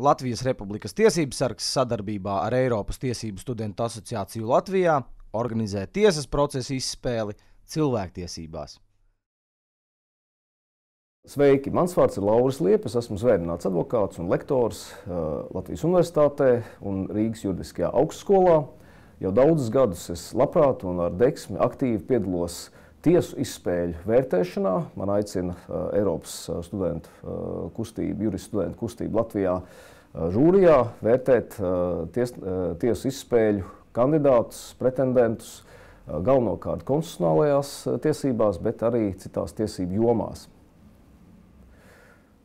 Latvijas Republikas Tiesības sargs sadarbībā ar Eiropas Tiesību studentu asociāciju Latvijā organizē tiesas procesa izspēli cilvēktiesībās. Sveiki! Mans vārds ir Lauris Liepes, esmu zvērināts advokāts un lektors eh, Latvijas Universitātē un Rīgas juridiskajā augstskolā. Jau daudzus gadus es labprāt un ar deksmi aktīvi piedalos uh, Tiesu izspēļu vērtēšanā man aicina uh, Eiropas studentu uh, kustību, juristu studentu uh, kustību Latvijā žūrijā vērtēt ties, tiesu izspēļu kandidātus, pretendentus galvenokārt konstitucionālajās tiesībās, bet arī citās tiesību jomās.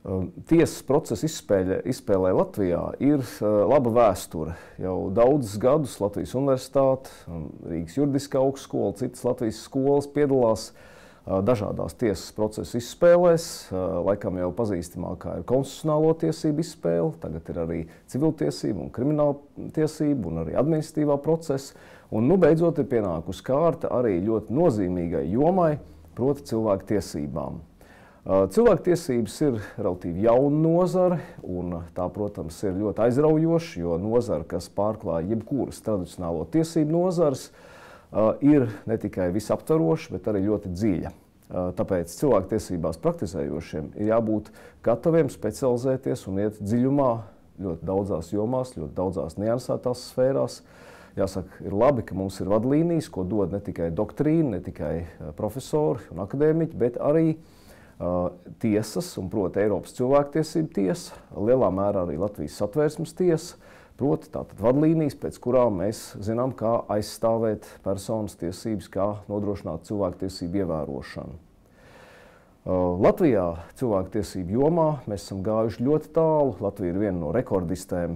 Um, tiesas procesa izspēlē, izspēlē Latvijā ir uh, laba vēsture. Jau daudzus gadus Latvijas Universitāte, um, Rīgas juridiskā augstskola, citas Latvijas skolas piedalās uh, dažādās tiesas procesa izspēlēs. Uh, laikam jau pazīstamākā ir konstitucionālo tiesību izspēle, tagad ir arī civiltiesība un krimināla tiesība un arī administratīvā procesa. Un nu beidzot ir pienākusi kārta arī ļoti nozīmīgai jomai, proti cilvēku tiesībām. Uh, cilvēktiesības ir relatīvi jauna nozara, un tā, protams, ir ļoti aizraujoša, jo nozara, kas pārklāja jebkuras tradicionālo tiesību nozares, uh, ir ne tikai visaptvaroša, bet arī ļoti dziļa. Uh, tāpēc cilvēktiesībās praktizējošiem ir jābūt gataviem specializēties un iet dziļumā ļoti daudzās jomās, ļoti daudzās niansētās sfērās. Jāsaka, ir labi, ka mums ir vadlīnijas, ko dod ne tikai doktrīna, ne tikai profesori un akadēmiķi, bet arī uh, tiesas, un proti Eiropas cilvēktiesība tiesa, lielā mērā arī Latvijas satvērsmes tiesa, proti tātad vadlīnijas, pēc kurām mēs zinām, kā aizstāvēt personas tiesības, kā nodrošināt cilvēktiesību ievērošanu. Latvijā cilvēktiesību jomā mēs esam gājuši ļoti tālu. Latvija ir viena no rekordistēm,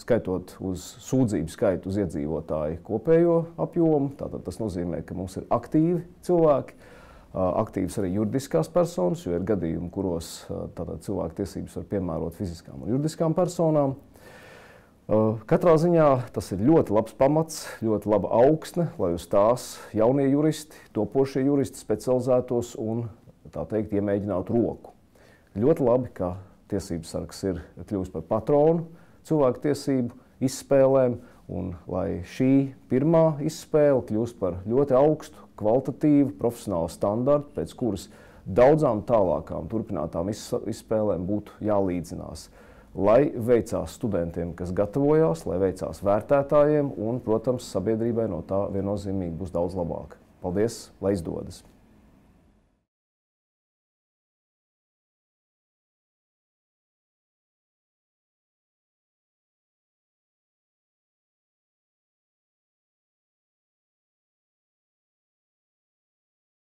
skaitot uz sūdzību skaitu uz iedzīvotāju kopējo apjomu. Tātad tas nozīmē, ka mums ir aktīvi cilvēki, aktīvas arī juridiskās personas, jo ir gadījumi, kuros tātad, cilvēku tiesības var piemērot fiziskām un juridiskām personām. Katrā ziņā tas ir ļoti labs pamats, ļoti laba augsne, lai uz tās jaunie juristi, topošie juristi specializētos un, tā teikt, iemēģinātu roku. Ļoti labi, ka tiesības sargs ir kļuvis par patronu cilvēku tiesību izspēlēm Un lai šī pirmā izspēle kļūst par ļoti augstu, kvalitatīvu, profesionālu standartu, pēc kuras daudzām tālākām turpinātām izspēlēm būtu jālīdzinās. Lai veicās studentiem, kas gatavojās, lai veicās vērtētājiem un, protams, sabiedrībai no tā viennozīmīgi būs daudz labāk. Paldies, lai izdodas!